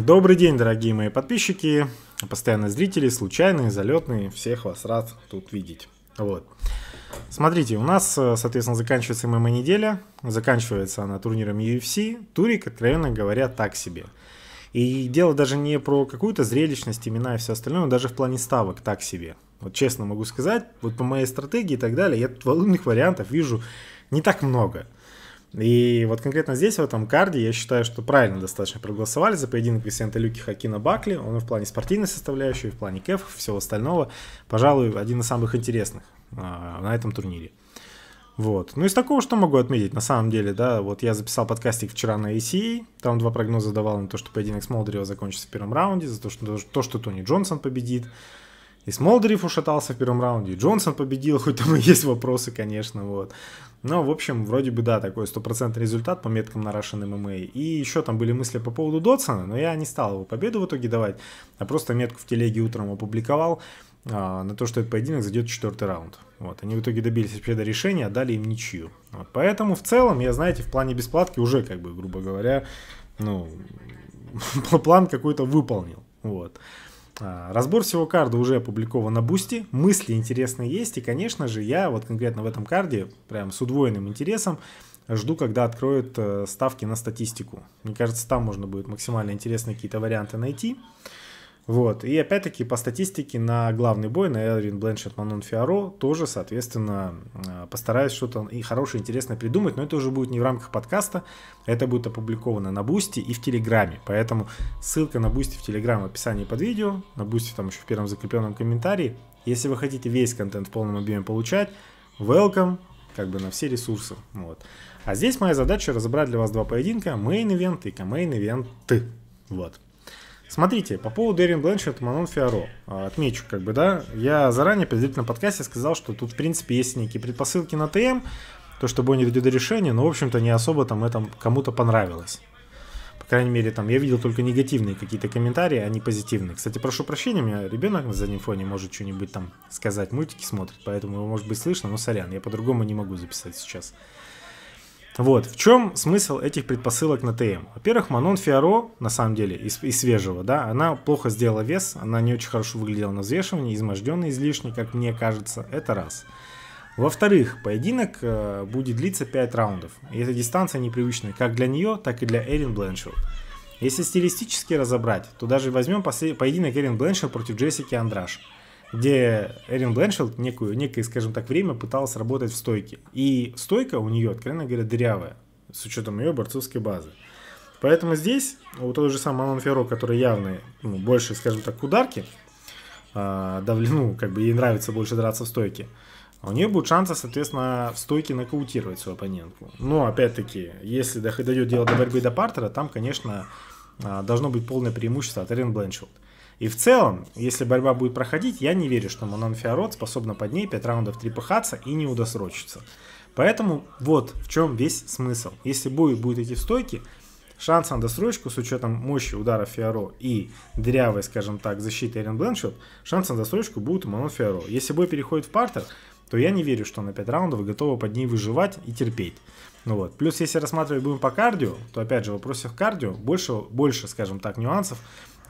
Добрый день, дорогие мои подписчики, постоянные зрители, случайные, залетные, всех вас рад тут видеть. Вот. Смотрите, у нас, э, соответственно, заканчивается ММА неделя, заканчивается она турниром UFC, турик, откровенно говоря, так себе. И дело даже не про какую-то зрелищность, имена и все остальное, но даже в плане ставок так себе. Вот честно могу сказать, вот по моей стратегии и так далее, я волынных вариантов вижу не так много. И вот конкретно здесь, в этом карде, я считаю, что правильно достаточно проголосовали за поединок Висента Люки Хакина Бакли. Он и в плане спортивной составляющей, и в плане кефов, всего остального, пожалуй, один из самых интересных а, на этом турнире. Вот. Ну, из такого, что могу отметить, на самом деле, да, вот я записал подкастик вчера на ACA, e. там два прогноза давал на то, что поединок Смолдерева закончится в первом раунде, за то, что, то, что Тони Джонсон победит, и Смолдериф ушатался в первом раунде, и Джонсон победил, хоть там и есть вопросы, конечно, вот. Но, в общем, вроде бы, да, такой стопроцентный результат по меткам на Russian MMA. И еще там были мысли по поводу Дотсона, но я не стал его победу в итоге давать, а просто метку в телеге утром опубликовал а, на то, что этот поединок зайдет в четвертый раунд. Вот, они в итоге добились вообще до решения, дали им ничью. Вот, поэтому, в целом, я, знаете, в плане бесплатки уже, как бы, грубо говоря, ну, план какой-то выполнил. Вот. А, разбор всего карда уже опубликован на Бусти. Мысли интересные есть. И, конечно же, я вот конкретно в этом карде, прям с удвоенным интересом, жду, когда откроют э, ставки на статистику. Мне кажется, там можно будет максимально интересные какие-то варианты найти. Вот. И опять-таки по статистике на главный бой, на Элрин Бленшет Манон Фиаро, тоже, соответственно, э, постараюсь что-то и хорошее, интересное придумать, но это уже будет не в рамках подкаста, это будет опубликовано на Бусти и в Телеграме, поэтому ссылка на Бусти в Телеграм в описании под видео, на Бусти там еще в первом закрепленном комментарии. Если вы хотите весь контент в полном объеме получать, welcome, как бы на все ресурсы. Вот. А здесь моя задача разобрать для вас два поединка, мейн-ивент и камейн-ивент. Вот. Смотрите, по поводу Эрин Бленшет, Манон Фиаро, а, отмечу, как бы, да, я заранее, предварительно в подкасте сказал, что тут, в принципе, есть некие предпосылки на ТМ, то, чтобы они дойдет до решения, но, в общем-то, не особо там это кому-то понравилось. По крайней мере, там я видел только негативные какие-то комментарии, а не позитивные. Кстати, прошу прощения, у меня ребенок на заднем фоне может что-нибудь там сказать, мультики смотрит, поэтому его может быть слышно, но сорян, я по-другому не могу записать сейчас. Вот, в чем смысл этих предпосылок на ТМ? Во-первых, Манон Фиаро, на самом деле, из, из свежего, да, она плохо сделала вес, она не очень хорошо выглядела на взвешивании, изможденная излишний, как мне кажется, это раз. Во-вторых, поединок э, будет длиться 5 раундов, и эта дистанция непривычная как для нее, так и для Эрин Бленшилд. Если стилистически разобрать, то даже возьмем поединок Эрин Бленшилд против Джессики Андраш – где Эрин Бленшилд некую, некое, скажем так, время пыталась работать в стойке. И стойка у нее, откровенно говоря, дырявая, с учетом ее борцовской базы. Поэтому здесь у того же самого Анон Ферро, который явно ну, больше, скажем так, ударки, э, а, давли, ну, как бы ей нравится больше драться в стойке, у нее будет шансы, соответственно, в стойке нокаутировать свою оппонентку. Но, опять-таки, если дойдет дело до борьбы до партера, там, конечно, а, должно быть полное преимущество от Эрин Бленшилд. И в целом, если борьба будет проходить, я не верю, что Манон Фиорот способна под ней 5 раундов трепыхаться и не удосрочиться. Поэтому вот в чем весь смысл. Если бой будет идти в стойке, шанс на досрочку с учетом мощи удара Фиоро и дырявой, скажем так, защиты Эрин Бленшот, шанс на досрочку будет у Манон Фиоро. Если бой переходит в партер, то я не верю, что на 5 раундов вы готовы под ней выживать и терпеть. Ну вот. Плюс, если рассматривать будем по кардио, то опять же в вопросах кардио больше, больше, скажем так, нюансов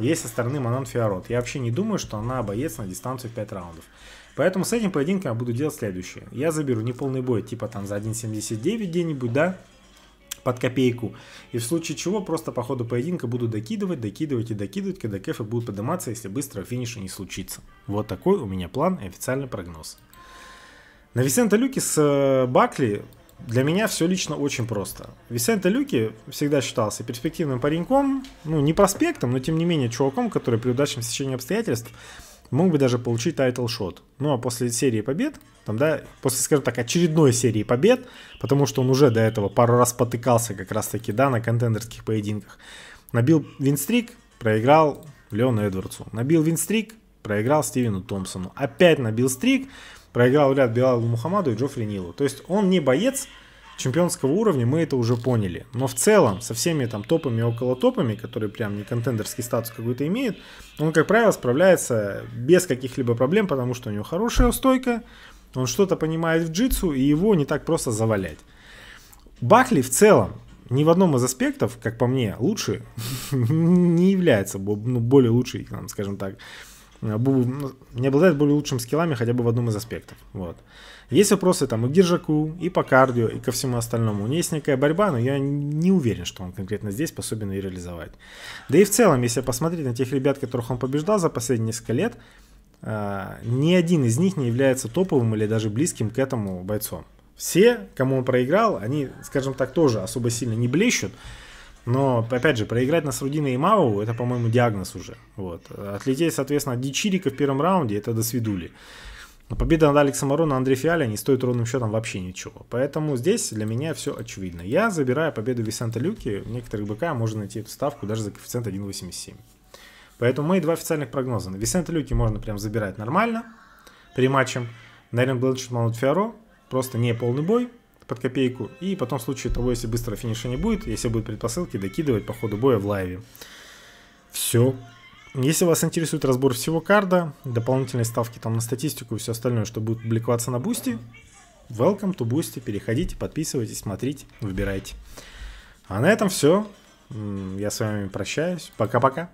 есть со стороны Манон Фиорот. Я вообще не думаю, что она боец на дистанцию в 5 раундов. Поэтому с этим поединком я буду делать следующее. Я заберу неполный бой, типа там за 1.79 где-нибудь, да, под копейку. И в случае чего просто по ходу поединка буду докидывать, докидывать и докидывать, когда кэфы будут подниматься, если быстро финиша не случится. Вот такой у меня план и официальный прогноз. На Висента Люки с э, Бакли для меня все лично очень просто. Висента Люки всегда считался перспективным пареньком, ну не проспектом, но тем не менее чуваком, который при удачном стечении обстоятельств мог бы даже получить тайтл-шот. Ну а после серии побед, там, да, после, скажем так, очередной серии побед, потому что он уже до этого пару раз потыкался как раз-таки, да, на контендерских поединках, набил винстрик, проиграл Леону Эдвардсу, набил винстрик, проиграл Стивену Томпсону, опять набил стрик, проиграл ряд Белалу Мухаммаду и Джоффри Нилу. То есть он не боец чемпионского уровня, мы это уже поняли. Но в целом, со всеми там топами и около топами, которые прям не контендерский статус какой-то имеют, он, как правило, справляется без каких-либо проблем, потому что у него хорошая стойка, он что-то понимает в джитсу, и его не так просто завалять. Бахли в целом ни в одном из аспектов, как по мне, лучше не является ну, более лучшей, скажем так, не обладает более лучшими скиллами хотя бы в одном из аспектов. Вот. Есть вопросы там и к держаку, и по кардио, и ко всему остальному. У нее есть некая борьба, но я не уверен, что он конкретно здесь способен ее реализовать. Да и в целом, если посмотреть на тех ребят, которых он побеждал за последние несколько лет, э, ни один из них не является топовым или даже близким к этому бойцом. Все, кому он проиграл, они, скажем так, тоже особо сильно не блещут, но, опять же, проиграть на Срудина и Маву это, по-моему, диагноз уже. Вот. Отлететь, соответственно, от Дичирика в первом раунде, это до свидули. Но победа над Алексом Арона и Андре Фиале не стоит ровным счетом вообще ничего. Поэтому здесь для меня все очевидно. Я забираю победу Висента Люки. В некоторых БК можно найти эту ставку даже за коэффициент 1.87. Поэтому мои два официальных прогноза. На Висента Люки можно прям забирать нормально при матче Наверное, Бленчет Маунт Фиаро. Просто не полный бой под копейку. И потом в случае того, если быстро финиша не будет, если будут предпосылки, докидывать по ходу боя в лайве. Все. Если вас интересует разбор всего карда, дополнительные ставки там на статистику и все остальное, что будет публиковаться на Бусти, welcome to Бусти, переходите, подписывайтесь, смотрите, выбирайте. А на этом все. Я с вами прощаюсь. Пока-пока.